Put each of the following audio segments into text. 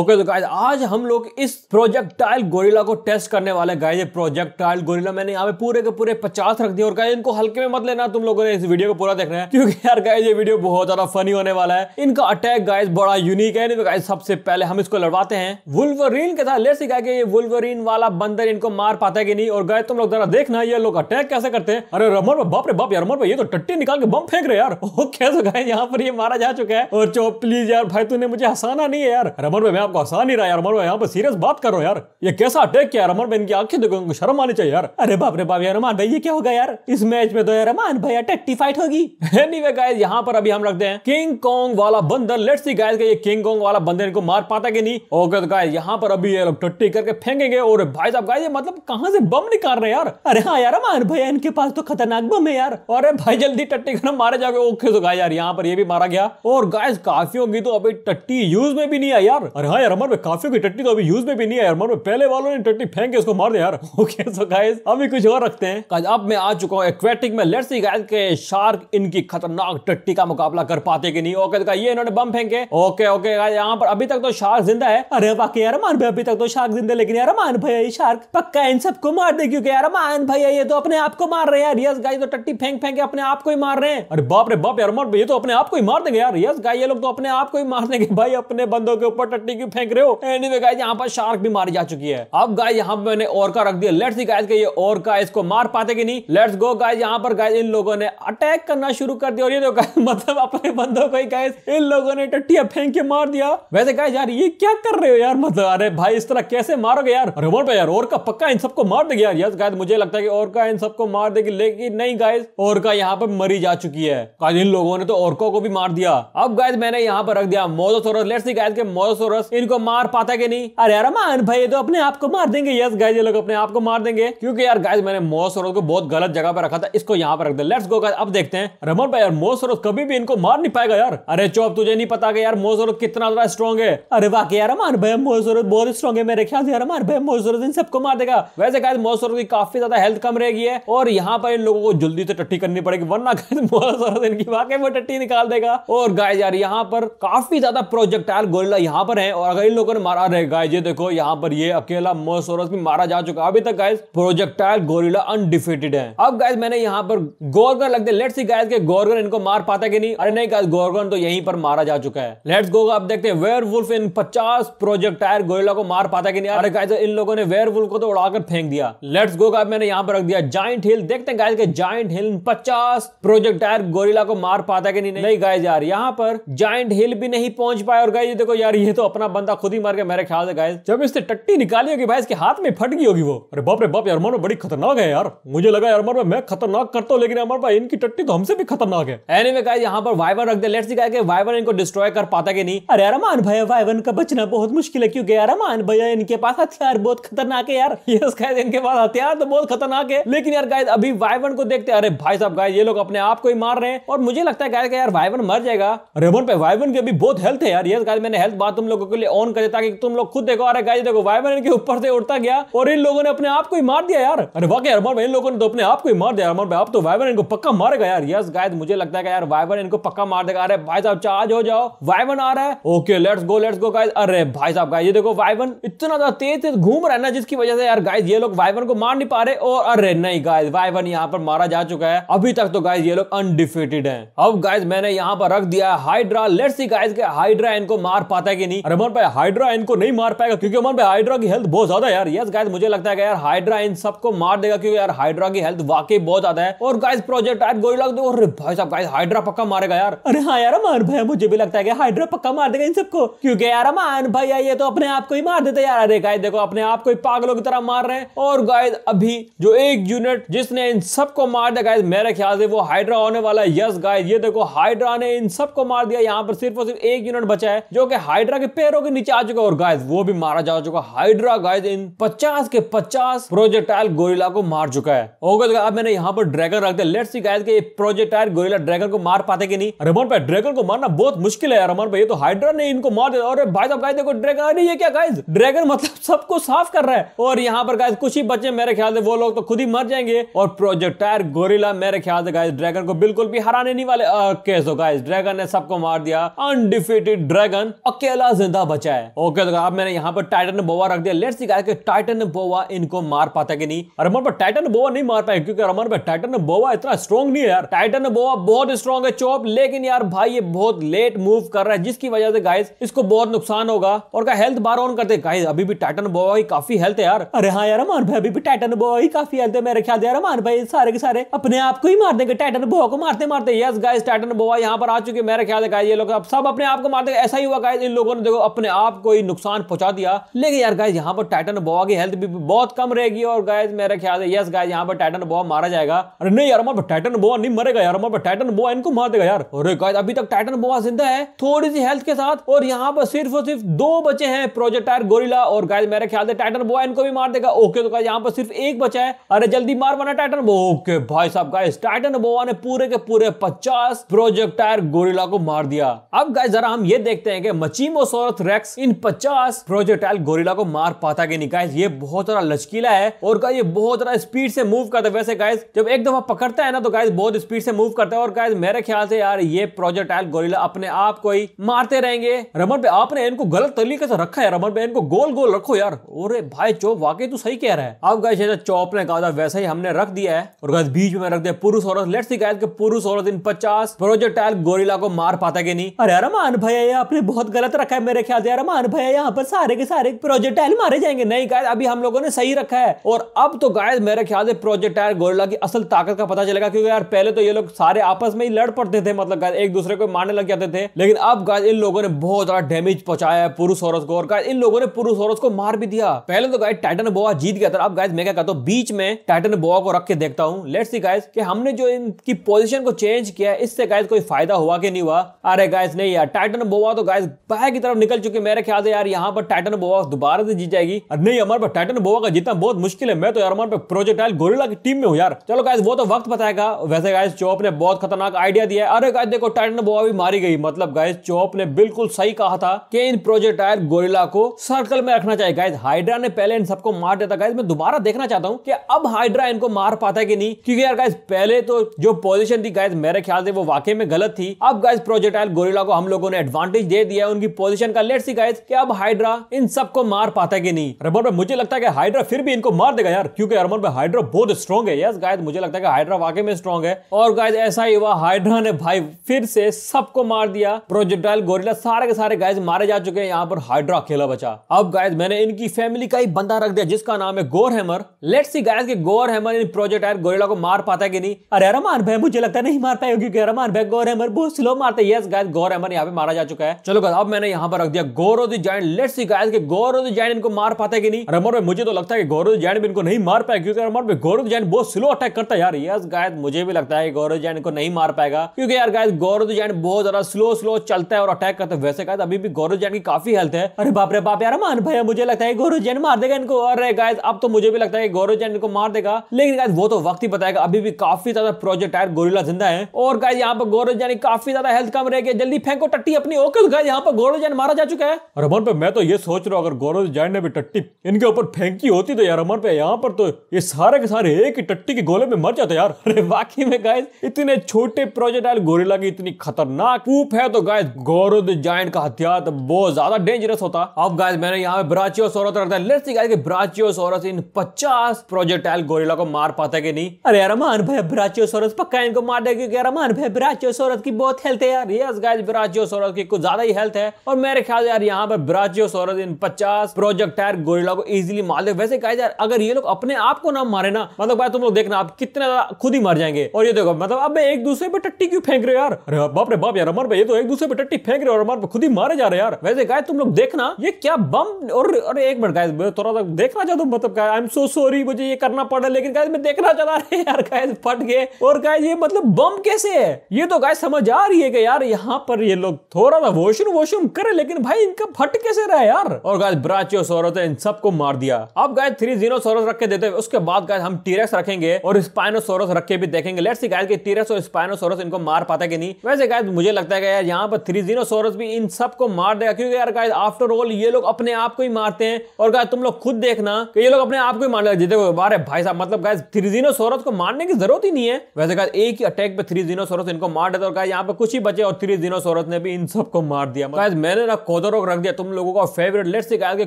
okay okay, तो guys आज हम लोग इस प्रोजेक्टाइल गोरिल्ला को टेस्ट करने वाले गाइज ये प्रोजेक्टाइल गोरिल्ला मैंने यहाँ पे पूरे के पूरे पचास रख दिए और गाइज इनको हल्के में मत लेना तुम लोगों ने इस वीडियो को पूरा देखना है क्योंकि यार गाइज ये वीडियो बहुत ज्यादा फनी होने वाला है इनका अटैक गाइज बड़ा यूनिक है गाइज सबसे पहले हम इसको लड़वाते हैं वुलवरीन के साथ लेट सिखा के ये वुलवरीन वाला बंदर इनको मार पाता है कि नहीं और गाय तुम लोग जरा देखना ये लोग अटैक कैसे करते हैं अरे रमर पर बाप रे बाप यार रमर पर ये तो टट्टी निकाल के बम फेंक रहे यार ओके तो गाय यहाँ पर ये मारा जा चुका है और चो प्लीज यार भाई तुमने मुझे हंसाना नहीं है यार रमर पर आपको हंसा नहीं रहा यार अमर यहाँ पर सीरियस बात कर रहा हूँ यार ये कैसा अटैक किया अमर भाई इनकी आंखें देखो शर्म आनी चाहिए यार अरे बाप रे बाप यार अमान भाई ये क्या होगा यार इस मैच में तो यार अमान भाई टट्टी फाइट होगी एनीवे गाइस यहाँ पर अभी हम रखते हैं किंग कॉन्ग वाला बंदर लेट्स सी गाइस ये किंग कॉन्ग वाला बंदर इनको मार पाता कि नहीं ओके तो गाइस यहाँ पर अभी ये लोग टट्टी करके फेंकेंगे और भाई साहब गाइस ये मतलब कहाँ से बम निकाल रहे यार अरे हाँ यार अमान भाई इनके पास तो खतरनाक बम है यार अरे भाई जल्दी टट्टी करना मारे जाओगे ओके तो गाय यार यहाँ पर ये भी मारा गया और गाइस काफी होगी तो अभी टट्टी यूज में भी नहीं आई यार अरे हाँ, हाँ यार हमारे काफी की टट्टी तो अभी यूज में भी नहीं है यार हमारे पहले वालों ने टट्टी फेंक के उसको मार दिया यार ओके सो गाइस अभी कुछ और रखते हैं गाइस अब मैं आ चुका हूँ एक्वेटिक में लेट्स सी गाइस के शार्क इनकी खतरनाक टट्टी का मुकाबला कर पाते कि नहीं ओके तो ये इन्होंने बम फेंके ओके ओके गाइस यहाँ पर अभी तक तो शार्क जिंदा है अरे बाकी यार मान भाई अभी तक तो शार्क जिंदा लेकिन यार मान भाई शार्क पक्का इन सबको मार दे क्योंकि यार मान भाई ये तो अपने आप को मार रहे हैं यस गाइस तो टट्टी फेंक फेंक के अपने आप को ही मार रहे हैं अरे बाप रे बाप यार मान ये तो अपने आप को ही मार देंगे यार यस गाइस ये लोग तो अपने आप को ही मार देंगे भाई अपने बंदों के ऊपर टट्टी क्यों फेंक रहे हो एनीवे anyway, गाइस यहाँ पर शार्क भी मारी जा चुकी है अब गाइस यहाँ पे मैंने और का रख दिया लेट्स सी गाइस ये और का इसको मार पाते कि नहीं लेट्स गो गाइस यहाँ पर गाइस इन लोगों ने अटैक करना शुरू कर दिया और ये तो मतलब अपने बंदों को ही गाइस इन लोगों ने टट्टिया फेंक के मार दिया वैसे गाइस यार ये क्या कर रहे हो यार मतलब अरे भाई इस तरह कैसे मारोगे यार रिमोट पे यार और का पक्का इन सबको मार देगा यार यस गाइस मुझे लगता है कि और का इन सबको मार देगी लेकिन नहीं गाइस और का यहाँ पर मरी जा चुकी है गाइस इन लोगों ने तो और को भी मार दिया अब गाइस मैंने यहाँ पर रख दिया मोजोसोरस लेट्स सी गाइस के मोजोसोरस इनको मार पाता कि नहीं अरे यार मान भाई ये तो अपने आप को मार देंगे यस गाइज ये लोग अपने आप को मार देंगे क्योंकि यार गाइज मैंने मोसरोज को बहुत गलत जगह पर रखा था इसको यहाँ पर रख दे लेट्स गो गाइज अब देखते हैं रमन भाई यार मोसरोज कभी भी इनको मार नहीं पाएगा यार अरे चौब तुझे नहीं पता कि यार मोसरोज कितना ज्यादा स्ट्रॉन्ग है अरे वाकई यार मान भाई मोसरोज बहुत स्ट्रॉन्ग है मेरे ख्याल से यार मान भाई मोसरोज इन सबको मार देगा वैसे गाइज मोसरोज की काफी ज्यादा हेल्थ कम रहेगी है और यहाँ पर इन लोगों को जल्दी से टट्टी करनी पड़ेगी वरना मोसरोज इनकी वाकई में टट्टी निकाल देगा और गाइज यार यहाँ पर काफी ज्यादा प्रोजेक्टाइल गोरिल्ला यहाँ पर है और अगर इन लोगों ने मारा रहे गाइज ये देखो यहाँ पर ये अकेला मोसोरस भी मारा जा चुका अभी तक गाइज प्रोजेक्टाइल गोरिला अनडिफिटेड है अब गाइज मैंने यहाँ पर गोरगन लगते लेट सी गाइज के गोरगन इनको मार पाता कि नहीं अरे नहीं गाइज गोरगन तो यहीं पर मारा जा चुका है लेट्स गो अब देखते हैं वेयर वुल्फ इन पचास प्रोजेक्टाइल गोरिला को मार पाता कि नहीं अरे गाइज इन लोगों ने वेयर वुल्फ को तो उड़ाकर फेंक दिया लेट्स गो का मैंने यहाँ पर रख दिया जॉइंट हिल देखते हैं गाइज के जॉइंट हिल पचास प्रोजेक्टाइल गोरिला को मार पाता कि नहीं नहीं यार यहाँ पर जॉइंट हिल भी नहीं पहुंच पाए और गाय देखो यार ये तो अपना बंदा खुद ही मर गया मेरे ख्याल से गाइस जब इसने टट्टी निकाली होगी भाई इसके हाथ में फट गई होगी वो अरे बाप रे बाप यार अरमान बड़ी खतरनाक है यार मुझे लगा अरमान भाई मैं खतरनाक करता हूँ लेकिन अमर भाई इनकी टट्टी तो हमसे भी खतरनाक है एनीवे गाइस यहाँ पर वाइवन रख दे लेट्स सी गाइस वाइवन इनको डिस्ट्रॉय कर पाता कि नहीं अरे अरमान भाई वाइवन का बचना बहुत मुश्किल है क्योंकि अरमान भैया इनके पास हथियार बहुत खतरनाक है यार यस गाइस इनके पास हथियार तो बहुत खतरनाक है लेकिन यार गाइस अभी वाइवन को देखते अरे भाई साहब गाइस ये लोग अपने आप को ही मार रहे हैं और मुझे लगता है गाइस यार वाइवन मर जाएगा अरे अमन पे वाइवन की अभी बहुत हेल्थ है यार यस गाइस मैंने हेल्थ बात तुम लोगों के लिए ऑन कर देता तुम लोग खुद देखो अरे गाइस देखो वाइबर इनके ऊपर से उड़ता गया और इन लोगों ने अपने आप को ही मार दिया यार अरे वाकई अरमान भाई इन लोगों ने तो अपने आप को ही मार दिया अरमान भाई आप तो वाइबर इनको पक्का मार गया यार यस गाइस मुझे लगता है यार वाइबर इनको पक्का मार देगा अरे भाई साहब चार्ज हो जाओ वाइवन आ रहा है okay let's go let's go guys अरे भाई साहब गाइस ये देखो वाइवन इतना ज्यादा तेज तेज घूम रहा है ना जिसकी वजह से यार गाइस ये लोग वाइवन को मार नहीं पा रहे और अरे नहीं गाइस वाइवन यहाँ पर मारा जा चुका है अभी तक तो गाइस ये लोग अनडिफिटेड है अब गाइज मैंने यहाँ पर रख दिया है हाइड्रा लेट्स सी गाइज के हाइड्रा इनको मार पाता है कि नहीं अरे अमन भाई हाइड्रा इन को नहीं मार पाएगा क्योंकि अमन भाई हाइड्रा की हेल्थ बहुत ज्यादा यार यस गाइस मुझे लगता है कि यार हाइड्रा इन सबको मार देगा क्योंकि यार हाइड्रा की हेल्थ वाकई बहुत ज्यादा है और गाइस प्रोजेक्ट आज गोली लग दो अरे भाई साहब गाइस हाइड्रा पक्का मारेगा यार अरे हाँ यार अमन भाई मुझे भी लगता है कि हाइड्रा पक्का मार देगा इन सबको क्योंकि यार अमन भाई ये तो अपने आप को ही मार देते यार अरे गाइस देखो अपने आप को ही पागलों की तरह मार रहे हैं और गाइस अभी जो एक यूनिट जिसने इन सबको मार दिया गाइस मेरे ख्याल से वो हाइड्रा होने वाला है यस गाइस ये देखो हाइड्रा ने इन सबको मार दिया यहाँ पर सिर्फ और सिर्फ एक यूनिट बचा है जो कि हाइड्रा के पैर पैरों के नीचे आ चुका और गाइस वो भी मारा जा चुका हाइड्रा गाइस इन 50 के 50 प्रोजेक्टाइल गोरिला को मार चुका है ओके oh, अब मैंने यहाँ पर ड्रैगन रख दिया लेट्स सी गाइस के प्रोजेक्टाइल गोरिला ड्रैगन को मार पाते कि नहीं रमन भाई ड्रैगन को मारना बहुत मुश्किल है रमन भाई ये तो हाइड्रा ने इनको मार दिया और भाई साहब गाइस देखो ड्रैगन अरे ये क्या गाइस ड्रैगन मतलब सबको साफ कर रहा है और यहाँ पर गाइस कुछ ही बच्चे मेरे ख्याल से वो लोग तो खुद ही मर जाएंगे और प्रोजेक्टाइल गोरिला मेरे ख्याल से गाइस ड्रैगन को बिल्कुल भी हराने नहीं वाले कैसे सो गाइस ड्रैगन ने सबको मार दिया अनडिफिटेड ड्रैगन अकेला जिंदा बंदा बचा है ओके तो अब मैंने यहाँ पर टाइटन बोवा रख दिया लेट्स दिखा कि टाइटन बोवा इनको मार पाता कि नहीं रमन पर टाइटन बोवा नहीं मार पाए क्योंकि रमन पर टाइटन बोवा इतना स्ट्रॉन्ग नहीं है यार टाइटन बोवा बहुत स्ट्रॉन्ग है चोप लेकिन यार भाई ये बहुत लेट मूव कर रहा है जिसकी वजह से गाइस इसको बहुत नुकसान होगा और का हेल्थ बार ऑन करते गाइस अभी भी टाइटन बोवा की काफी हेल्थ है यार अरे हाँ यार अमान भाई अभी भी टाइटन बोवा की काफी हेल्थ है मेरे ख्याल यार अमान भाई सारे के सारे अपने आप को ही मार देंगे टाइटन बोवा को मारते मारते यस गाइस टाइटन बोवा यहाँ पर आ चुके मेरे ख्याल है ये लोग अब सब अपने आप को मारते ऐसा ही हुआ गाइस इन लोगों ने देखो अपने आप को ही नुकसान पहुंचा दिया लेकिन यार गाइज यहाँ पर टाइटन बोआ की हेल्थ भी बहुत कम रहेगी और गाइज मेरा ख्याल है यस गाइज यहाँ पर टाइटन बोआ मारा जाएगा अरे नहीं यार हमारे टाइटन बोआ नहीं मरेगा यार हमारे टाइटन बोआ इनको मार देगा यार अरे गाइज अभी तक टाइटन बोआ जिंदा है थोड़ी सी हेल्थ के साथ और यहाँ पर सिर्फ और सिर्फ दो बचे हैं प्रोजेक्टायर गोरिला और गाइज मेरे ख्याल है टाइटन बोआ इनको भी मार देगा ओके तो गाइज यहाँ पर सिर्फ एक बचा है अरे जल्दी मार बना टाइटन बो ओके भाई साहब गाइज टाइटन बोआ ने पूरे के पूरे पचास प्रोजेक्टायर गोरिला को मार दिया अब गाइज जरा हम ये देखते हैं कि मचीमो सोरथ रेक्स इन 50 प्रोजेक्टाइल गोरिला को मार पाता कि निकाय ये बहुत ज्यादा लचकीला है और ये बहुत ज्यादा स्पीड से मूव करता है वैसे गाइस जब एक दफा पकड़ता है ना तो गाइस बहुत स्पीड से मूव करता है और गाइस मेरे ख्याल से यार ये प्रोजेक्टाइल गोरिला अपने आप को ही मारते रहेंगे रमन पे आपने इनको गलत तरीके से रखा है रमन पे इनको गोल गोल रखो यार और भाई चौप वाकई तू सही कह रहा है अब गाइस जैसा चौप ने कहा था वैसा ही हमने रख दिया है और गाइस बीच में रख दिया पुरुष औरत लेट्स सी गाइस कि पुरुष औरत इन 50 प्रोजेक्टाइल गोरिला को मार पाता कि नहीं अरे रमन भाई ये आपने बहुत गलत रखा है मेरे ख्याल ख्याल से यार मान भैया यहाँ पर सारे के सारे प्रोजेक्टाइल मारे जाएंगे नहीं गाय अभी हम लोगों ने सही रखा है और अब तो गाय मेरे ख्याल से प्रोजेक्टाइल गोरिल्ला की असल ताकत का पता चलेगा क्योंकि यार पहले तो ये लोग सारे आपस में ही लड़ पड़ते थे मतलब गाय एक दूसरे को मारने लग जाते थे लेकिन अब गाय इन लोगों ने बहुत ज्यादा डैमेज पहुंचाया है पुरुष औरत को और गाय इन लोगों ने पुरुष औरत को मार भी दिया पहले तो गाय टाइटन बोआ जीत गया था अब गाय मैं क्या कहता हूँ बीच में टाइटन बोआ को रख के देखता हूँ लेट सी गाइस कि हमने जो इनकी पोजिशन को चेंज किया इससे गाइस कोई फायदा हुआ कि नहीं हुआ अरे गाइस नहीं यार टाइटन बोआ तो गाय बाहर की तरफ निकल चुके मेरे ख्याल से यार यहाँ पर टाइटन बोवा दोबारा से जीत जाएगी और नहीं हमारे पर टाइटन बोवा का जीतना बहुत मुश्किल है मैं तो यार हमारे पर प्रोजेक्टाइल गोरिला की टीम में हूँ यार चलो गाइज वो तो वक्त बताएगा वैसे गाइज चौप ने बहुत खतरनाक आइडिया दिया है अरे गाय देखो टाइटन बोवा भी मारी गई मतलब गाइज चौप ने बिल्कुल सही कहा था कि इन प्रोजेक्टाइल गोरिला को सर्कल में रखना चाहिए गाइज हाइड्रा ने पहले इन सबको मार दिया था गाइज मैं दोबारा देखना चाहता हूँ कि अब हाइड्रा इनको मार पाता है कि नहीं क्योंकि यार गाइज पहले तो जो पोजिशन थी गाइज मेरे ख्याल से वो वाकई में गलत थी अब गाइज प्रोजेक्टाइल गोरिला को हम लोगों ने एडवांटेज दे दिया उनकी पोजिशन का लेट्स सी गाइस कि अब हाइड्रा इन सबको मार पाता है कि नहीं रबर भाई मुझे लगता है कि हाइड्रा फिर भी इनको मार देगा यार क्योंकि रमन भाई हाइड्रा बहुत स्ट्रॉन्ग है यस गाइस मुझे लगता है कि हाइड्रा वाकई में स्ट्रॉन्ग है और गाइस ऐसा ही हुआ हाइड्रा ने भाई फिर से सबको मार दिया प्रोजेक्टाइल गोरिल्ला सारे के सारे गाइस मारे जा चुके हैं यहाँ पर हाइड्रा अकेला बचा अब गाइस मैंने इनकी फैमिली का ही बंदा रख दिया जिसका नाम है गोर हैमर लेट्स सी गाइस कि गोर हैमर इन प्रोजेक्टाइल गोरिल्ला को मार पाता है कि नहीं अरे रमान भाई मुझे लगता है नहीं मार पाएगा क्योंकि रमान भाई गोर हैमर बहुत स्लो मारते हैं यस गाइस गोर हैमर यहाँ पे मारा जा चुका है चलो गाइस अब मैंने यहाँ पर रख दिया Gaurav Jain let see guys कि गौरव जैन इनको मार पाता है कि नहीं रमर भाई मुझे तो लगता है कि गौरव जैन भी इनको नहीं मार पाएगा क्योंकि रमर भाई गौरव जैन बहुत स्लो अटैक करता है यार यस गायद मुझे भी लगता है गौरव जैन इनको नहीं मार पाएगा क्योंकि यार गायद गौरव जैन बहुत ज्यादा स्लो स्लो चलता है और अटैक करता है वैसे गायद अभी भी गौरव जैन की काफी हेल्थ है अरे बाप रे बाप यार मान भाई मुझे लगता है गौरव जैन मार देगा इनको अरे गायद अब तो मुझे भी लगता है गौरव जैन इनको मार देगा लेकिन गायद वो तो वक्त ही बताएगा अभी भी काफी ज्यादा प्रोजेक्ट है गोरिला जिंदा है और गायद यहाँ पर गौरव जैन काफी ज्यादा हेल्थ कम रह गया जल्दी फेंको टट्टी अपनी ओके गायद यहाँ पर गौरव जैन मारा जा चुका है रमन पे मैं तो ये सोच रहा हूँ अगर गौरव जैन ने भी टट्टी इनके ऊपर फेंकी होती तो यार रमन पे यहाँ पर तो ये सारे के सारे एक ही टट्टी के गोले में मर जाते यार अरे वाकई में गाय इतने छोटे प्रोजेक्टाइल गोरिला की इतनी खतरनाक पूप है तो गाय गौरव जैन का हथियार तो बहुत ज्यादा डेंजरस होता अब गाय मैंने यहाँ पे ब्राचियो सौरत रखता है लेट्स गाय ब्राचियो कि इन पचास प्रोजेक्टाइल गोरिला को मार पाता है कि नहीं अरे रमन भाई ब्राचियो ब्राचियोसोरस पक्का इनको मार देगा क्योंकि रमान भाई सौरत की बहुत हेल्थ है यार यस ब्राचियो ब्राचियोसोरस की कुछ ज्यादा ही हेल्थ है और मेरे ख्याल ख्याल यार यहाँ पर ब्राजियो ब्राचियोसोरस इन पचास प्रोजेक्ट टायर गोरिला को इजिली मार दे वैसे कहा यार अगर ये लोग अपने आप को ना मारे ना मतलब भाई तुम लोग देखना आप कितने खुद ही मर जाएंगे और ये देखो मतलब अब एक दूसरे पे टट्टी क्यों फेंक रहे हो यार अरे बाप रे बाप यार अमर भाई ये तो एक दूसरे पे टट्टी फेंक रहे हो और अमर खुद ही मारे जा रहे यार वैसे कहा तुम लोग देखना ये क्या बम और अरे एक मिनट गाय थोड़ा सा देखना चाहता हूँ मतलब आई एम सो सॉरी मुझे ये करना पड़ पड़ा लेकिन गाय मैं देखना चला रहे यार गाय फट गए और गाय ये मतलब बम कैसे है ये तो गाय समझ आ रही है कि यार यहाँ पर ये लोग थोड़ा सा वॉशरूम वॉशरूम करे लेकिन भाई इनका फट कैसे रहा है यार और गाय ब्राचियो ब्राचियोसोरस इन सबको मार दिया अब गाय थ्री जीनोसोरस रख के देते हैं उसके बाद गाय हम टीरेक्स रखेंगे और स्पाइनो सोरस रख के भी देखेंगे लेट सी गाय टीरेक्स और स्पाइनो सोरस इनको मार पाता कि नहीं वैसे गाय मुझे लगता है यार यहाँ पर थ्री जीरो सोरस भी इन सबको मार देगा क्योंकि यार गाय आफ्टर ऑल ये लोग अपने आप को ही मारते हैं और गाय तुम लोग खुद देखना कि ये लोग अपने आप को ही मारने लगे देखो अरे भाई साहब मतलब गाय थ्री जीरो सोरस को मारने की जरूरत ही नहीं है वैसे गाय एक ही अटैक पे थ्री जीरो सोरस इनको मार देता और गाय यहाँ पे कुछ ही बचे और थ्री जीरो सोरस ने भी इन सबको मार दिया मैंने ना कोदोरोक रख दिया तुम लोगों का फेवरेट लेट्स से गाइस कि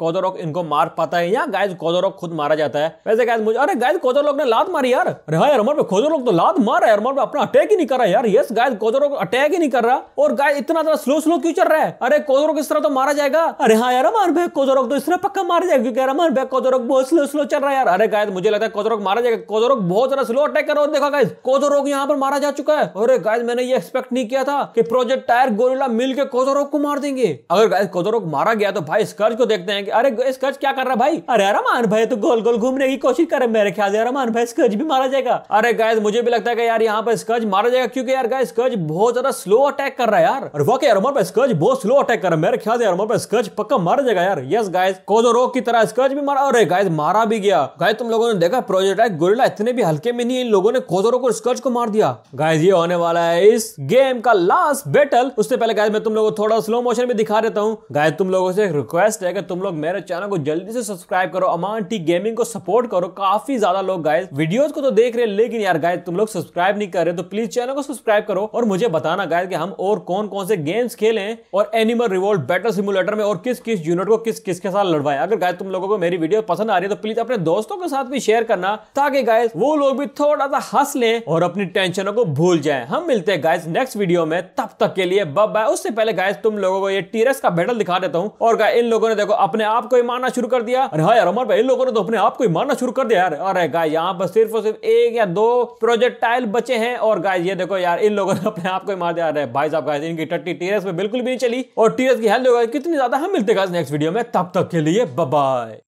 कोदोरोक इनको मार पाता है या गायज कोदोरोक खुद मारा जाता है वैसे गायज मुझे अरे गायज कोदोरोक ने लात मारी यार अरे हाँ यार पे कोदोरोक तो लात मार रहा है अरमर पे अपना अटैक ही नहीं कर रहा यार यस गायज कोदोरोक अटैक ही नहीं कर रहा और गाय इतना ज्यादा स्लो स्लो क्यों चल रहा है अरे कोदोरोक इस तरह तो मारा जाएगा अरे हाँ यार अमर भाई कोदोरोक तो इस तरह पक्का मारा जाएगा क्योंकि अरमर भाई कोदोरोक बहुत स्लो स्लो चल रहा है यार अरे गाइस मुझे लगता है कोदोरोक मारा जाएगा कोदोरोक बहुत ज्यादा स्लो अटैक कर रहा है देखा गायज कोदोरोक यहाँ पर मारा जा चुका है अरे गायज मैंने ये एक्सपेक्ट नहीं किया था कि प्रोजेक्ट टायर गोरिल्ला मिल के कोदोरोक को मार देंगे अगर गैस को मारा गया तो भाई स्कर्ज को देखते हैं कि अरे स्कर्ज क्या कर रहा भाई अरे रमान भाई तो गोल गोल घूमने की कोशिश करे मेरे ख्याल से रमान भाई स्कर्ज भी मारा जाएगा अरे गैस मुझे भी लगता है यार यहाँ पर स्कर्ज मारा जाएगा क्योंकि यार गैस स्कर्ज बहुत ज्यादा स्लो अटैक कर रहा है यार और वाकई अरमोर पर स्कर्ज बहुत स्लो अटैक कर रहा है मेरे ख्याल से अरमोर पर स्कर्च पक्का मारा जाएगा यार यस गाइस कोदोरोक की तरह स्कर्ज भी मारा अरे गाइस मारा भी गया गाइस तुम लोगों ने देखा प्रोजेक्ट है गोरिल्ला इतने भी हल्के में नहीं इन लोगों ने कोदोरोक को स्कर्ज को मार दिया गाइस ये होने वाला है इस गेम का लास्ट बैटल उससे पहले गाइस मैं तुम लोगों को थोड़ा स्लो मोशन में दिखा देता देता हूँ गाय तुम लोगों से एक रिक्वेस्ट है कि तुम लोग मेरे चैनल को जल्दी से सब्सक्राइब करो अमान टी गेमिंग को सपोर्ट करो काफी ज्यादा लोग गाय वीडियोज को तो देख रहे हैं लेकिन यार गाय तुम लोग सब्सक्राइब नहीं कर रहे तो प्लीज चैनल को सब्सक्राइब करो और मुझे बताना गाय कि हम और कौन कौन से गेम्स खेले और एनिमल रिवोल्ट बैटल सिमुलेटर में और किस किस यूनिट को किस किस के साथ लड़वाए अगर गाय तुम लोगों को मेरी वीडियो पसंद आ रही है तो प्लीज अपने दोस्तों के साथ भी शेयर करना ताकि गाय वो लोग भी थोड़ा सा हंस लें और अपनी टेंशनों को भूल जाए हम मिलते हैं गाइस नेक्स्ट वीडियो में तब तक के लिए बब बाय उससे पहले गाइस तुम लोगों को ये टीरस का का बैटल दिखा देता हूँ और इन लोगों ने देखो अपने आप को ही मारना शुरू कर दिया अरे हाँ यार हमारे भाई इन लोगों ने तो अपने आप को ही मारना शुरू कर दिया यार अरे गाय यहाँ पर सिर्फ और सिर्फ एक या दो प्रोजेक्टाइल बचे हैं और गाय ये देखो यार इन लोगों ने अपने आप को ही मार दिया अरे भाई साहब गाय इनकी टट्टी टीरस में बिल्कुल भी नहीं चली और टीरस की हेल्थ कितनी ज्यादा हम मिलते गाइस नेक्स्ट वीडियो में तब तक के लिए बाय